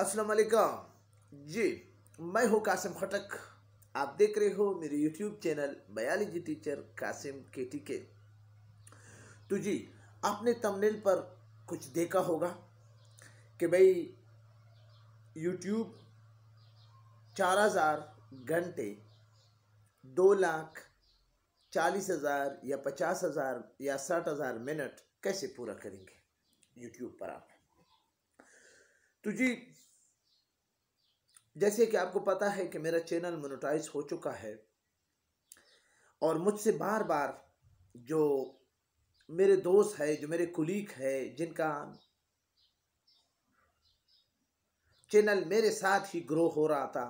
वालेकुम जी मैं हूँ कासिम खटक आप देख रहे हो मेरे YouTube channel biology teacher Kasim के टी के तो जी आपने तमनेल पर कुछ देखा होगा कि भाई यूट्यूब चार हज़ार घंटे दो लाख चालीस हज़ार या पचास हज़ार या साठ हज़ार मिनट कैसे पूरा करेंगे यूट्यूब पर आप तो जी जैसे कि आपको पता है कि मेरा चैनल मोनोटाइज हो चुका है और मुझसे बार बार जो मेरे दोस्त है जो मेरे कुलीग है जिनका चैनल मेरे साथ ही ग्रो हो रहा था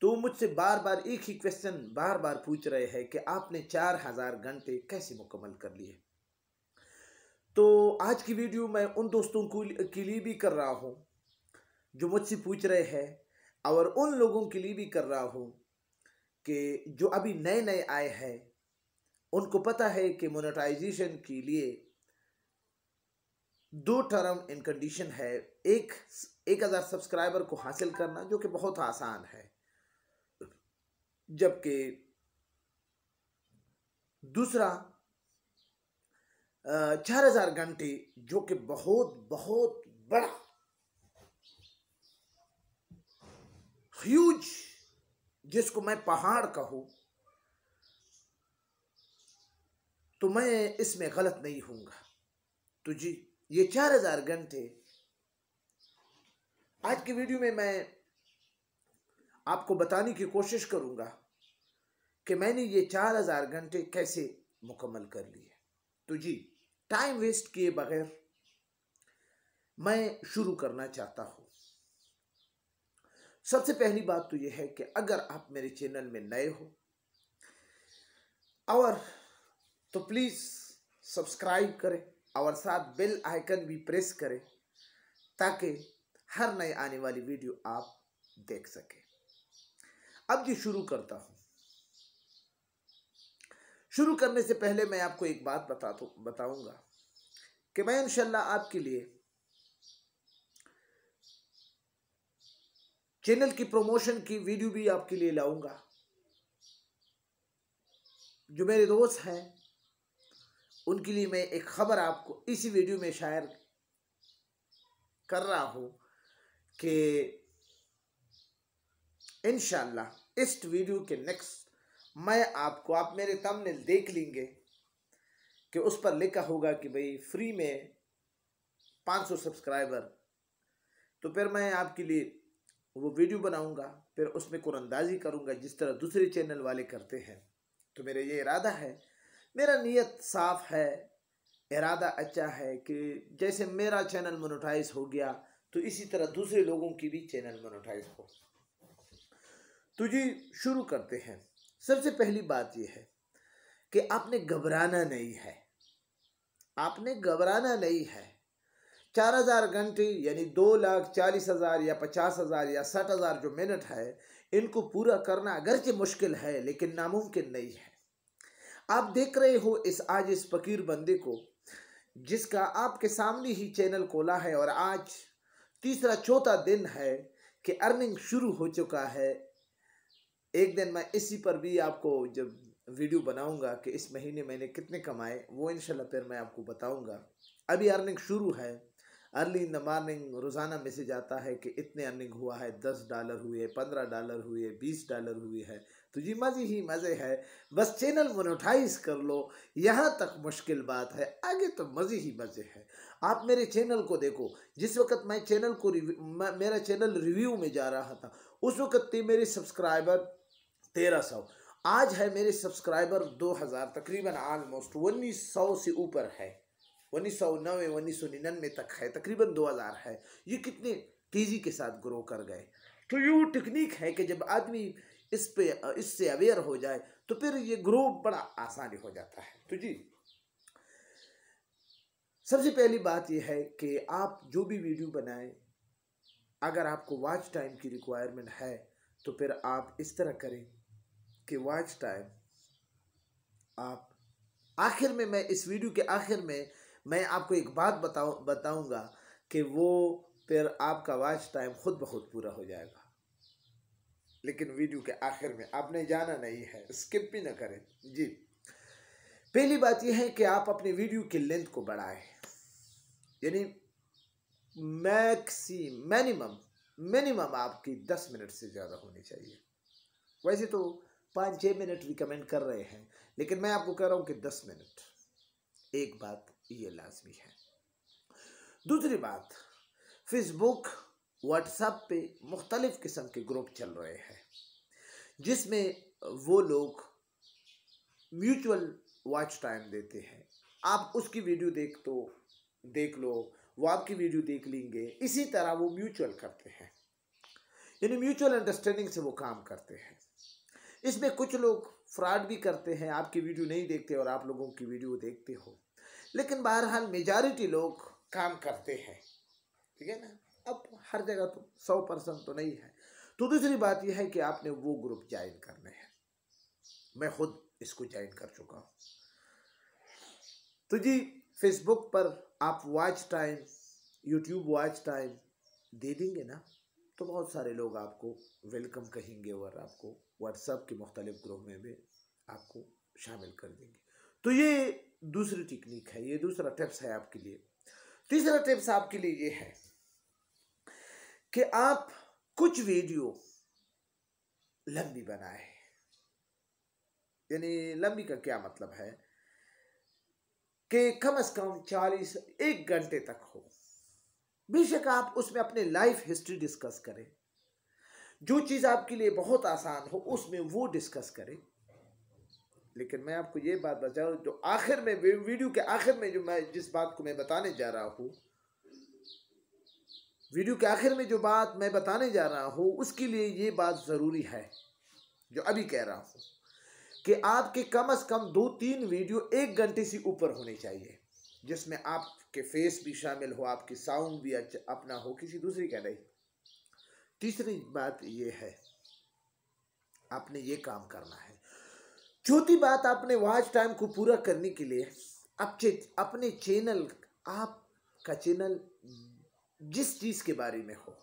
तो मुझसे बार बार एक ही क्वेश्चन बार बार पूछ रहे हैं कि आपने चार हज़ार घंटे कैसे मुकम्मल कर लिए तो आज की वीडियो मैं उन दोस्तों को के लिए भी कर रहा हूँ जो मुझसे पूछ रहे हैं और उन लोगों के लिए भी कर रहा हूँ कि जो अभी नए नए आए हैं उनको पता है कि मोनेटाइजेशन के लिए दो टर्म एंड कंडीशन है एक एक हज़ार सब्सक्राइबर को हासिल करना जो कि बहुत आसान है जबकि दूसरा चार हज़ार घंटे जो कि बहुत बहुत बड़ा ह्यूज जिसको मैं पहाड़ कहूं तो मैं इसमें गलत नहीं हूंगा तो जी ये चार हजार घंटे आज की वीडियो में मैं आपको बताने की कोशिश करूंगा कि मैंने ये चार हजार घंटे कैसे मुकम्मल कर लिए तो जी टाइम वेस्ट किए बगैर मैं शुरू करना चाहता हूं सबसे पहली बात तो यह है कि अगर आप मेरे चैनल में नए हो और तो प्लीज़ सब्सक्राइब करें और साथ बेल आइकन भी प्रेस करें ताकि हर नए आने वाली वीडियो आप देख सकें अब ये शुरू करता हूँ शुरू करने से पहले मैं आपको एक बात बता बताऊंगा बताऊँगा कि मैं इनशाला आपके लिए चैनल की प्रमोशन की वीडियो भी आपके लिए लाऊंगा जो मेरे दोस्त हैं उनके लिए मैं एक खबर आपको इसी वीडियो में शायर कर रहा हूँ कि इन इस वीडियो के नेक्स्ट मैं आपको आप मेरे तमने देख लेंगे कि उस पर लिखा होगा कि भाई फ्री में 500 सब्सक्राइबर तो फिर मैं आपके लिए वो वीडियो बनाऊंगा फिर उसमें कुरंदाजी करूंगा जिस तरह दूसरे चैनल वाले करते हैं तो मेरा ये इरादा है मेरा नीयत साफ़ है इरादा अच्छा है कि जैसे मेरा चैनल मोनोटाइज हो गया तो इसी तरह दूसरे लोगों की भी चैनल मोनोटाइज हो तो जी शुरू करते हैं सबसे पहली बात यह है कि आपने घबराना नहीं है आपने घबराना नहीं है चार हज़ार घंटे यानी दो लाख चालीस हज़ार या पचास हज़ार या साठ हज़ार जो मिनट है इनको पूरा करना अगरचे मुश्किल है लेकिन नामुमकिन नहीं है आप देख रहे हो इस आज इस फकीर बंदे को जिसका आपके सामने ही चैनल खोला है और आज तीसरा चौथा दिन है कि अर्निंग शुरू हो चुका है एक दिन मैं इसी पर भी आपको जब वीडियो बनाऊंगा कि इस महीने मैंने कितने कमाए वो इनशाला फिर मैं आपको बताऊंगा अभी अर्निंग शुरू है अर्ली इन द मॉर्निंग रोज़ाना मैसेज आता है कि इतने अर्निंग हुआ है दस डॉलर हुए पंद्रह डॉलर हुए बीस डॉलर हुई है तो जी मज़े ही मज़े है बस चैनल मोनोटाइज कर लो यहाँ तक मुश्किल बात है आगे तो मज़े ही मज़े है आप मेरे चैनल को देखो जिस वक्त मैं चैनल को मेरा चैनल रिव्यू में जा रहा था उस वक्त थे मेरे सब्सक्राइबर तेरह सौ आज है मेरे सब्सक्राइबर दो हज़ार तकरीबन आलमोस्ट उन्नीस सौ से ऊपर है उन्नीस सौ नब्बे उन्नीस सौ निन्यानवे तक है तकरीबन दो हज़ार है ये कितने तेज़ी के साथ ग्रो कर गए तो ये टेक्निक है कि जब आदमी इस पे इससे अवेयर हो जाए तो फिर ये ग्रो बड़ा आसानी हो जाता है तो जी सबसे पहली बात यह है कि आप जो भी वीडियो बनाएं अगर आपको वॉच टाइम की रिक्वायरमेंट है तो फिर आप इस तरह करें कि वॉच टाइम आप आखिर में मैं इस वीडियो के आखिर में मैं आपको एक बात बताऊँ बताऊँगा कि वो फिर आपका वाच टाइम खुद ब खुद पूरा हो जाएगा लेकिन वीडियो के आखिर में आपने जाना नहीं है स्किप भी ना करें जी पहली बात यह है कि आप अपने वीडियो की लेंथ को बढ़ाएं यानी मैक्सी मिनिमम मिनिमम आपकी दस मिनट से ज़्यादा होनी चाहिए वैसे तो पाँच छः मिनट रिकमेंड कर रहे हैं लेकिन मैं आपको कह रहा हूँ कि दस मिनट एक बात ये लाजमी है दूसरी बात फेसबुक व्हाट्सएप पे मुख्तलिफ़ किस्म के ग्रुप चल रहे हैं जिसमें वो लोग म्यूचुअल वॉच टाइम देते हैं आप उसकी वीडियो देख तो देख लो वो आपकी वीडियो देख लेंगे इसी तरह वो म्यूचुअल करते हैं यानी म्यूचुअल अंडरस्टैंडिंग से वो काम करते हैं इसमें कुछ लोग फ्रॉड भी करते हैं आपकी वीडियो नहीं देखते और आप लोगों की वीडियो देखते हो लेकिन बहरहाल मेजॉरिटी लोग काम करते हैं ठीक है ना अब हर जगह तो सौ परसेंट तो नहीं है तो दूसरी बात यह है कि आपने वो ग्रुप ज्वाइन करने हैं मैं खुद इसको ज्वाइन कर चुका हूँ तो जी फेसबुक पर आप watch time YouTube watch time दे देंगे ना तो बहुत सारे लोग आपको वेलकम कहेंगे और आपको व्हाट्सएप के मुख्तलिफ ग्रुप में भी आपको शामिल कर देंगे तो ये दूसरी टेक्निक है ये दूसरा टिप्स है आपके लिए तीसरा टिप्स आपके लिए ये है कि आप कुछ वीडियो लंबी बनाए यानी लंबी का क्या मतलब है कि कम से कम चालीस एक घंटे तक हो बेशक आप उसमें अपने लाइफ हिस्ट्री डिस्कस करें जो चीज़ आपके लिए बहुत आसान हो उसमें वो डिस्कस करें लेकिन मैं आपको ये बात बताऊँ जो आखिर में वीडियो के आखिर में जो मैं जिस बात को मैं बताने जा रहा हूँ वीडियो के आखिर में जो बात मैं बताने जा रहा हूँ उसके लिए ये बात ज़रूरी है जो अभी कह रहा हूँ कि आपके कम से कम दो तीन वीडियो एक घंटे से ऊपर होने चाहिए जिसमें आपके फेस भी शामिल हो आपकी साउंड भी अपना हो किसी दूसरी का नहीं तीसरी बात यह है आपने ये काम करना है चौथी बात आपने वॉच टाइम को पूरा करने के लिए आप चे, अपने चैनल आप का चैनल जिस चीज़ के बारे में हो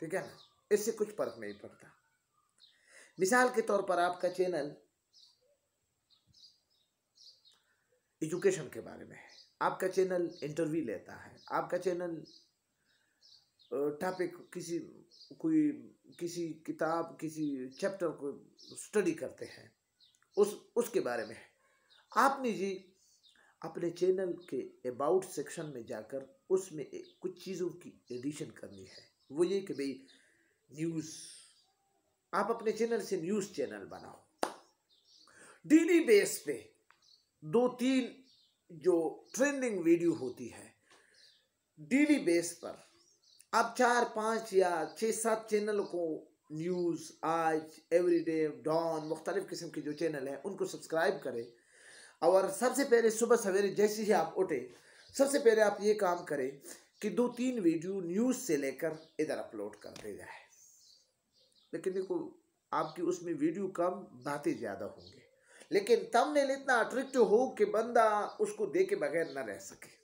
ठीक है ना इससे कुछ फर्क नहीं पड़ता मिसाल के तौर पर आपका चैनल एजुकेशन के बारे में है आपका चैनल इंटरव्यू लेता है आपका चैनल टॉपिक किसी कोई किसी किताब किसी चैप्टर को स्टडी करते हैं उस उसके बारे में आपने जी अपने चैनल के अबाउट सेक्शन में जाकर उसमें कुछ चीज़ों की एडिशन करनी है वो ये कि भाई न्यूज़ आप अपने चैनल से न्यूज़ चैनल बनाओ डेली बेस पे दो तीन जो ट्रेंडिंग वीडियो होती है डेली बेस पर आप चार पांच या छः सात चैनल को न्यूज़ आज एवरी डे डॉन मुख्तलिफ़ किस्म के जो चैनल हैं उनको सब्सक्राइब करें और सबसे पहले सुबह सवेरे जैसे ही आप उठे सबसे पहले आप ये काम करें कि दो तीन वीडियो न्यूज़ से लेकर इधर अपलोड कर दे जाए लेकिन देखो आपकी उसमें वीडियो कम बातें ज़्यादा होंगे लेकिन ने इतना अट्रैक्टिव हो कि बंदा उसको दे के बगैर ना रह सके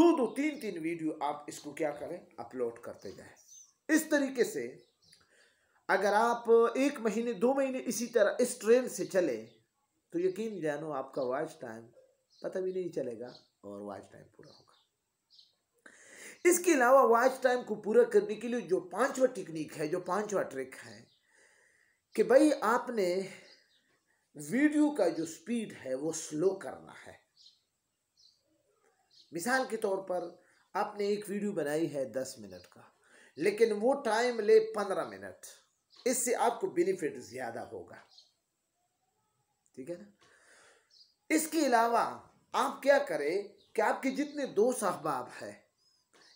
दो दो तीन तीन वीडियो आप इसको क्या करें अपलोड करते जाए इस तरीके से अगर आप एक महीने दो महीने इसी तरह इस ट्रेन से चले तो यकीन जानो आपका वॉच टाइम पता भी नहीं चलेगा और वॉच टाइम पूरा होगा इसके अलावा वॉच टाइम को पूरा करने के लिए जो पांचवा टेक्निक है जो पांचवा ट्रिक है कि भाई आपने वीडियो का जो स्पीड है वो स्लो करना है मिसाल के तौर पर आपने एक वीडियो बनाई है दस मिनट का लेकिन वो टाइम ले पंद्रह मिनट इससे आपको बेनिफिट ज्यादा होगा ठीक है ना इसके अलावा आप क्या करें कि आपके जितने दो अहबाब है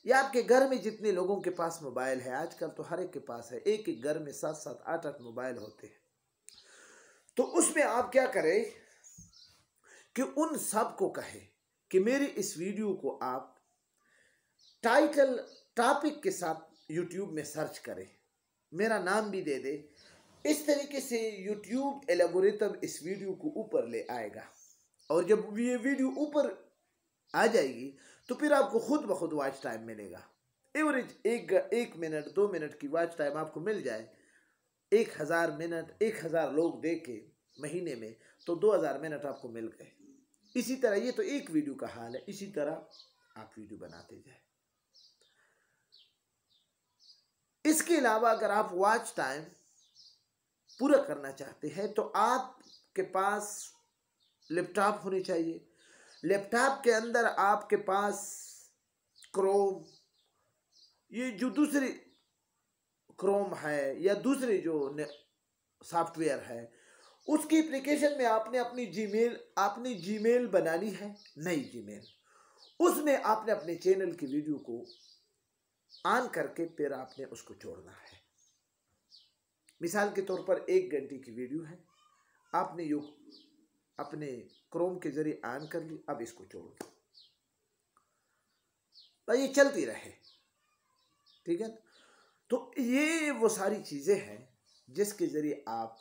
या आपके घर में जितने लोगों के पास मोबाइल है आजकल तो हर एक के पास है एक एक घर में सात सात आठ आठ मोबाइल होते हैं तो उसमें आप क्या करें कि उन सब को कहें कि मेरी इस वीडियो को आप टाइटल टॉपिक के साथ यूट्यूब में सर्च करे मेरा नाम भी दे दे इस तरीके से यूट्यूब एलेबोरेटम इस वीडियो को ऊपर ले आएगा और जब ये वीडियो ऊपर आ जाएगी तो फिर आपको खुद ब खुद वॉच टाइम मिलेगा एवरेज एक एक मिनट दो मिनट की वॉच टाइम आपको मिल जाए एक हज़ार मिनट एक हज़ार लोग देखे महीने में तो दो हज़ार मिनट आपको मिल गए इसी तरह ये तो एक वीडियो का हाल है इसी तरह आप वीडियो बनाते जाए इसके अलावा अगर आप वॉच टाइम पूरा करना चाहते हैं तो आपके पास लैपटॉप होनी चाहिए लैपटॉप के अंदर आपके पास क्रोम ये जो दूसरी क्रोम है या दूसरी जो सॉफ्टवेयर है उसकी एप्लीकेशन में आपने अपनी जीमेल आपने जीमेल बनानी है नई जीमेल उसमें आपने अपने चैनल की वीडियो को आन करके फिर आपने उसको जोड़ना है मिसाल के तौर पर एक घंटे की वीडियो है आपने यू अपने क्रोम के जरिए ऑन कर ली अब इसको जोड़ दो ये चलती रहे ठीक है तो ये वो सारी चीज़ें हैं जिसके ज़रिए आप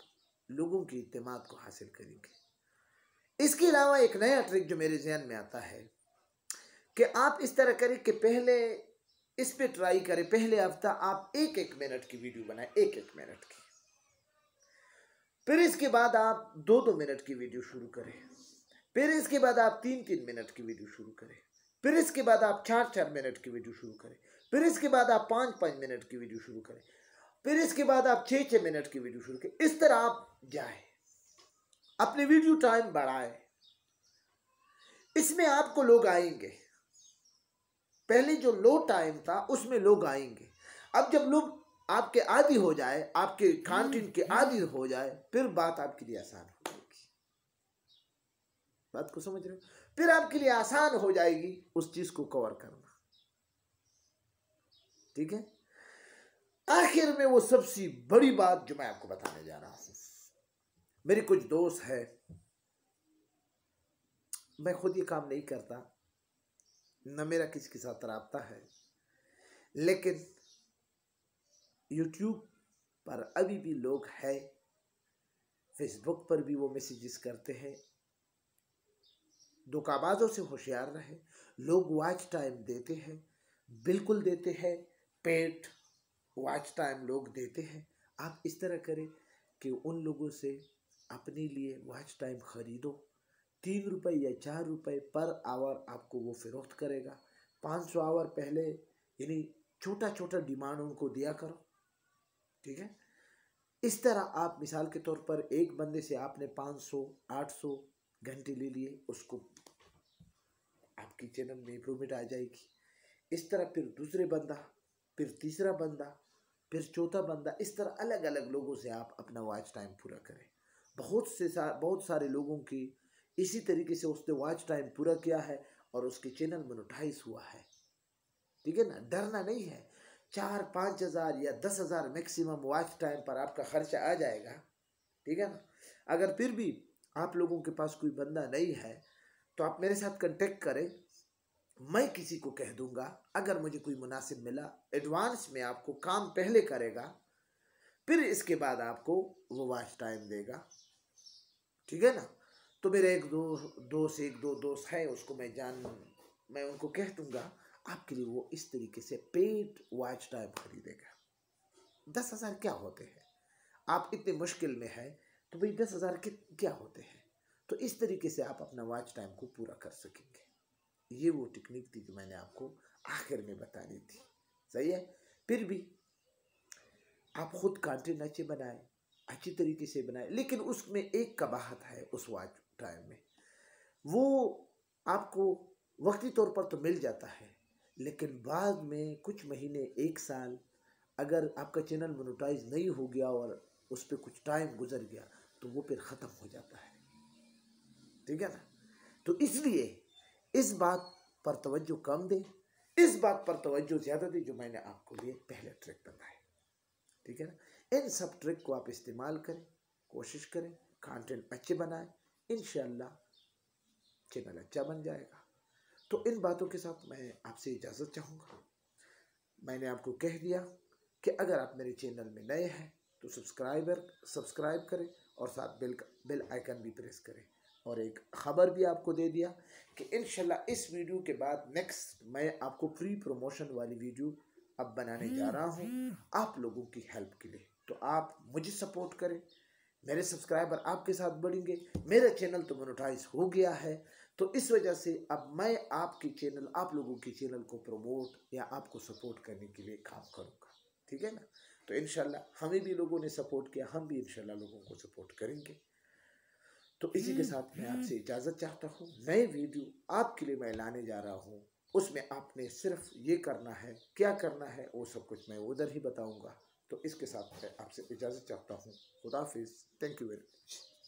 लोगों की इतमाद को हासिल करेंगे इसके अलावा एक नया ट्रिक जो मेरे जहन में आता है कि आप इस तरह करें कि पहले इस पे ट्राई करें पहले हफ्ता आप एक एक मिनट की वीडियो बनाएं एक एक मिनट की फिर इसके बाद आप दो दो मिनट की वीडियो शुरू करें फिर इसके बाद आप तीन तीन मिनट की वीडियो शुरू करें फिर इसके बाद आप चार चार मिनट की वीडियो शुरू करें फिर इसके बाद आप पाँच पाँच मिनट की वीडियो शुरू करें फिर इसके बाद आप छः छः मिनट की वीडियो शुरू करें इस तरह आप जाए अपने वीडियो टाइम बढ़ाए इसमें आपको लोग आएंगे पहले जो लो टाइम था उसमें लोग आएंगे अब जब लोग आपके आदि हो जाए आपके खान के हम्म, आदि हम्म। हो जाए फिर बात आपके लिए आसान हो जाएगी बात को समझ रहे हो फिर आपके लिए आसान हो जाएगी उस चीज को कवर करना ठीक है आखिर में वो सबसे बड़ी बात जो मैं आपको बताने जा रहा हूं मेरे कुछ दोस्त है मैं खुद ये काम नहीं करता न मेरा किसी के साथ रबता है लेकिन यूट्यूब पर अभी भी लोग हैं फेसबुक पर भी वो मैसेजेस करते हैं धोखाबाजों से होशियार रहे लोग वॉच टाइम देते हैं बिल्कुल देते हैं पेट वॉच टाइम लोग देते हैं आप इस तरह करें कि उन लोगों से अपने लिए वॉच टाइम ख़रीदो तीन रुपये या चार रुपये पर आवर आपको वो फ़रोख्त करेगा पाँच सौ आवर पहले यानी छोटा छोटा डिमांड उनको दिया करो ठीक है इस तरह आप मिसाल के तौर पर एक बंदे से आपने पाँच सौ आठ सौ घंटे ले लिए उसको आपकी चैनल में इम्प्रूवमेंट आ जाएगी इस तरह फिर दूसरे बंदा फिर तीसरा बंदा फिर चौथा बंदा इस तरह अलग अलग लोगों से आप अपना वॉच टाइम पूरा करें बहुत से सा, बहुत सारे लोगों की इसी तरीके से उसने वॉच टाइम पूरा किया है और उसके चैनल मोनोटाइज हुआ है ठीक है ना डरना नहीं है चार पाँच हज़ार या दस हज़ार मैक्सिमम वॉच टाइम पर आपका खर्चा आ जाएगा ठीक है ना अगर फिर भी आप लोगों के पास कोई बंदा नहीं है तो आप मेरे साथ कंटेक्ट करें मैं किसी को कह दूंगा अगर मुझे कोई मुनासिब मिला एडवांस में आपको काम पहले करेगा फिर इसके बाद आपको वो वॉच टाइम देगा ठीक है ना तो मेरे एक दो दोस्त एक दो दोस्त है उसको मैं जान मैं उनको कह दूंगा आपके लिए वो इस तरीके से पेड वॉच टाइप खरीदेगा दस हज़ार क्या होते हैं आप इतने मुश्किल में है तो भाई दस हज़ार के क्या होते हैं तो इस तरीके से आप अपना वॉच टाइम को पूरा कर सकेंगे ये वो टेक्निक थी जो मैंने आपको आखिर में बता दी थी सही है फिर भी आप खुद कंटेंट अच्छे बनाए अच्छी तरीके से बनाए लेकिन उसमें एक कबाहत है उस वॉच टाइम में वो आपको वक्ती तौर पर तो मिल जाता है लेकिन बाद में कुछ महीने एक साल अगर आपका चैनल मोनोटाइज नहीं हो गया और उस पर कुछ टाइम गुजर गया तो वो फिर ख़त्म हो जाता है ठीक है ना तो इसलिए इस बात पर तवज्जो कम दें इस बात पर तवज्जो ज़्यादा दें जो मैंने आपको लिए पहले ट्रिक बताए ठीक है ना इन सब ट्रिक को आप इस्तेमाल करें कोशिश करें कंटेंट अच्छे बनाएं इन चैनल अच्छा बन जाएगा तो इन बातों के साथ मैं आपसे इजाज़त चाहूँगा मैंने आपको कह दिया कि अगर आप मेरे चैनल में नए हैं तो सब्सक्राइबर सब्सक्राइब करें और साथ बिल बिल आइकन भी प्रेस करें और एक ख़बर भी आपको दे दिया कि इन इस वीडियो के बाद नेक्स्ट मैं आपको फ्री प्रमोशन वाली वीडियो अब बनाने जा हम्म, रहा हूँ हम्म। आप लोगों की हेल्प के लिए तो आप मुझे सपोर्ट करें मेरे सब्सक्राइबर आपके साथ बढ़ेंगे मेरा चैनल तो मोनोटाइज हो गया है तो इस वजह से अब मैं आपकी चैनल आप लोगों के चैनल को प्रमोट या आपको सपोर्ट करने के लिए काम करूँगा ठीक है ना तो इन हमें भी लोगों ने सपोर्ट किया हम भी इन लोगों को सपोर्ट करेंगे तो इसी के हम्म, साथ मैं आपसे हम्म। इजाज़त चाहता हूँ नए वीडियो आपके लिए मैं लाने जा रहा हूँ उसमें आपने सिर्फ ये करना है क्या करना है वो सब कुछ मैं उधर ही बताऊँगा तो इसके साथ मैं आपसे इजाज़त चाहता हूँ खुदाफिज थैंक यू वेरी मच